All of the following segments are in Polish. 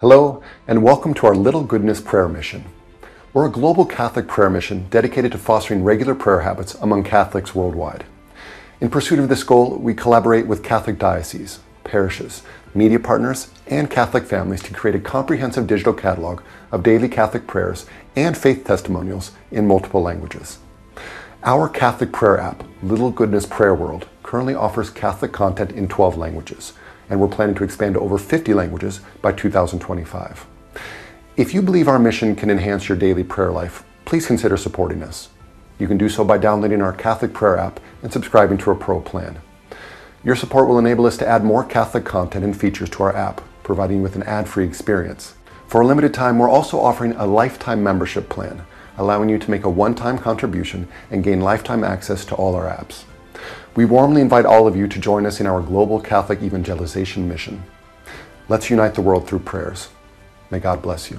Hello, and welcome to our Little Goodness Prayer Mission. We're a global Catholic prayer mission dedicated to fostering regular prayer habits among Catholics worldwide. In pursuit of this goal, we collaborate with Catholic dioceses, parishes, media partners, and Catholic families to create a comprehensive digital catalog of daily Catholic prayers and faith testimonials in multiple languages. Our Catholic prayer app, Little Goodness Prayer World, currently offers Catholic content in 12 languages, and we're planning to expand to over 50 languages by 2025. If you believe our mission can enhance your daily prayer life, please consider supporting us. You can do so by downloading our Catholic Prayer app and subscribing to a Pro plan. Your support will enable us to add more Catholic content and features to our app, providing you with an ad-free experience. For a limited time, we're also offering a lifetime membership plan, allowing you to make a one-time contribution and gain lifetime access to all our apps we warmly invite all of you to join us in our global Catholic evangelization mission. Let's unite the world through prayers. May God bless you.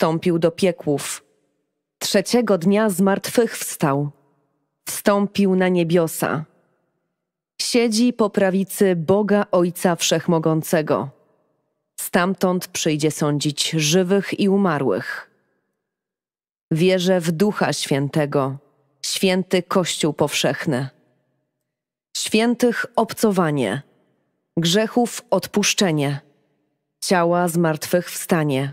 wstąpił do piekłów. Trzeciego dnia z martwych wstał. Wstąpił na niebiosa. Siedzi po prawicy Boga Ojca Wszechmogącego. Stamtąd przyjdzie sądzić żywych i umarłych. Wierzę w Ducha Świętego, święty Kościół powszechny. Świętych obcowanie, grzechów odpuszczenie, ciała zmartwychwstanie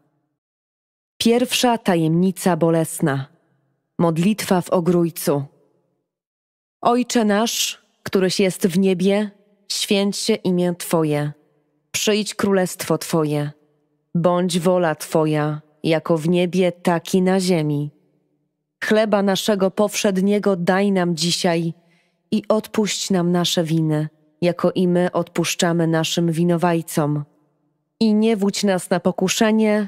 Pierwsza tajemnica bolesna. Modlitwa w ogrójcu. Ojcze nasz, któryś jest w niebie, święć się imię Twoje. Przyjdź królestwo Twoje. Bądź wola Twoja, jako w niebie, tak i na ziemi. Chleba naszego powszedniego daj nam dzisiaj i odpuść nam nasze winy, jako i my odpuszczamy naszym winowajcom. I nie wódź nas na pokuszenie,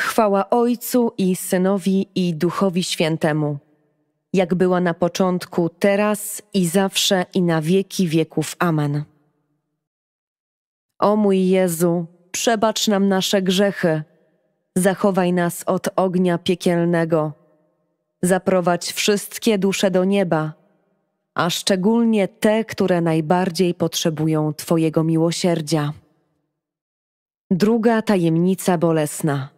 Chwała Ojcu i Synowi i Duchowi Świętemu, jak była na początku, teraz i zawsze i na wieki wieków. Amen. O mój Jezu, przebacz nam nasze grzechy, zachowaj nas od ognia piekielnego, zaprowadź wszystkie dusze do nieba, a szczególnie te, które najbardziej potrzebują Twojego miłosierdzia. Druga tajemnica bolesna.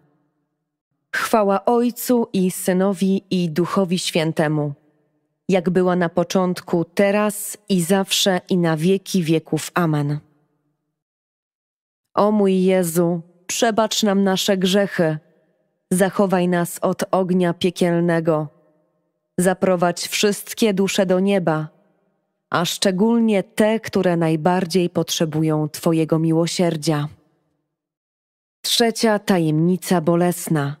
Chwała Ojcu i Synowi i Duchowi Świętemu, jak była na początku, teraz i zawsze i na wieki wieków. Amen. O mój Jezu, przebacz nam nasze grzechy, zachowaj nas od ognia piekielnego, zaprowadź wszystkie dusze do nieba, a szczególnie te, które najbardziej potrzebują Twojego miłosierdzia. Trzecia tajemnica bolesna –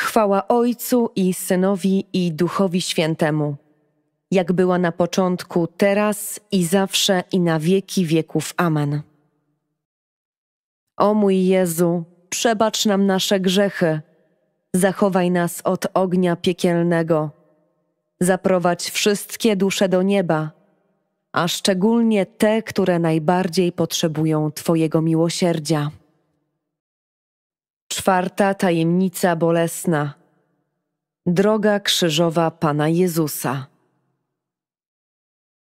Chwała Ojcu i Synowi i Duchowi Świętemu, jak była na początku, teraz i zawsze i na wieki wieków. Amen. O mój Jezu, przebacz nam nasze grzechy, zachowaj nas od ognia piekielnego, zaprowadź wszystkie dusze do nieba, a szczególnie te, które najbardziej potrzebują Twojego miłosierdzia. Czwarta tajemnica bolesna. Droga krzyżowa Pana Jezusa.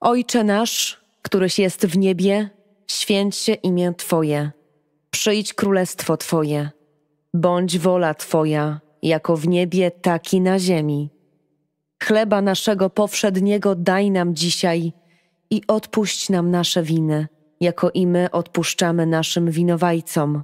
Ojcze nasz, któryś jest w niebie, święć się imię Twoje. Przyjdź królestwo Twoje. Bądź wola Twoja, jako w niebie, tak i na ziemi. Chleba naszego powszedniego daj nam dzisiaj i odpuść nam nasze winy, jako i my odpuszczamy naszym winowajcom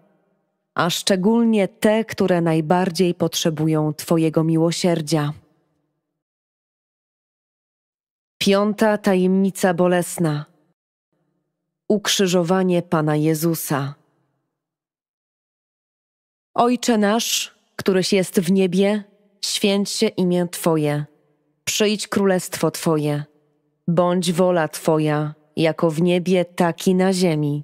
a szczególnie te, które najbardziej potrzebują Twojego miłosierdzia. Piąta tajemnica bolesna Ukrzyżowanie Pana Jezusa. Ojcze nasz, któryś jest w niebie, święć się imię Twoje, przyjdź królestwo Twoje, bądź wola Twoja, jako w niebie, tak i na ziemi.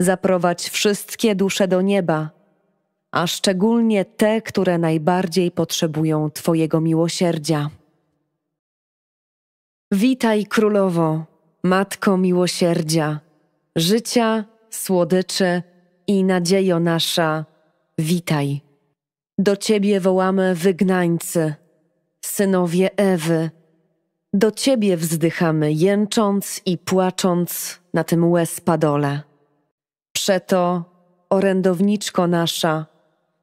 zaprowadź wszystkie dusze do nieba, a szczególnie te, które najbardziej potrzebują Twojego miłosierdzia. Witaj królowo, matko miłosierdzia, życia, słodyczy i nadziejo nasza, witaj. Do Ciebie wołamy wygnańcy, synowie Ewy. Do Ciebie wzdychamy, jęcząc i płacząc na tym łez padole. Przeto, orędowniczko nasza,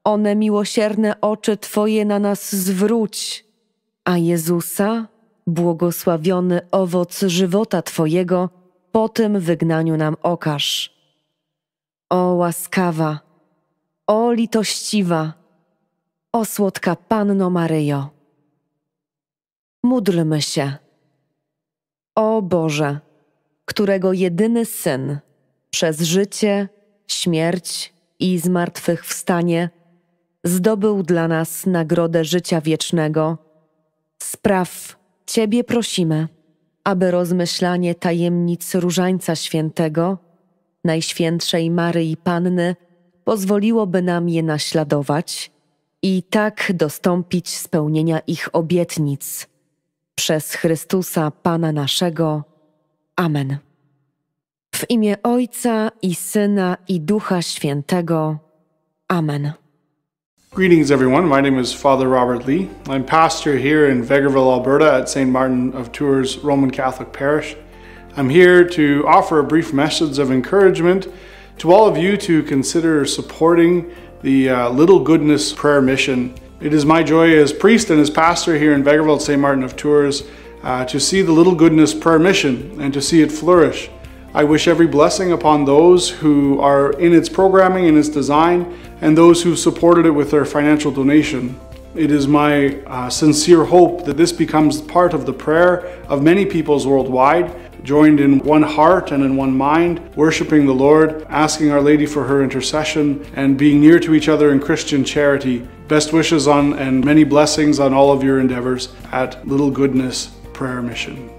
one miłosierne oczy Twoje na nas zwróć, a Jezusa, błogosławiony owoc żywota Twojego, po tym wygnaniu nam okaż. O łaskawa, o litościwa, o słodka Panno Maryjo. Módlmy się. O Boże, którego jedyny Syn, przez życie, śmierć i zmartwychwstanie zdobył dla nas nagrodę życia wiecznego. Spraw Ciebie prosimy, aby rozmyślanie tajemnic Różańca Świętego, Najświętszej Maryi Panny, pozwoliłoby nam je naśladować i tak dostąpić spełnienia ich obietnic. Przez Chrystusa Pana naszego. Amen. W imię Ojca i Syna i Ducha Świętego. Amen. Greetings, everyone. My name is Father Robert Lee. I'm pastor here in Vegreville, Alberta at St. Martin of Tours Roman Catholic Parish. I'm here to offer a brief message of encouragement to all of you to consider supporting the uh, Little Goodness Prayer Mission. It is my joy as priest and as pastor here in Vegreville at St. Martin of Tours uh, to see the Little Goodness Prayer Mission and to see it flourish. I wish every blessing upon those who are in its programming and its design and those who supported it with their financial donation. It is my uh, sincere hope that this becomes part of the prayer of many peoples worldwide, joined in one heart and in one mind, worshiping the Lord, asking Our Lady for her intercession, and being near to each other in Christian charity. Best wishes on and many blessings on all of your endeavors at Little Goodness Prayer Mission.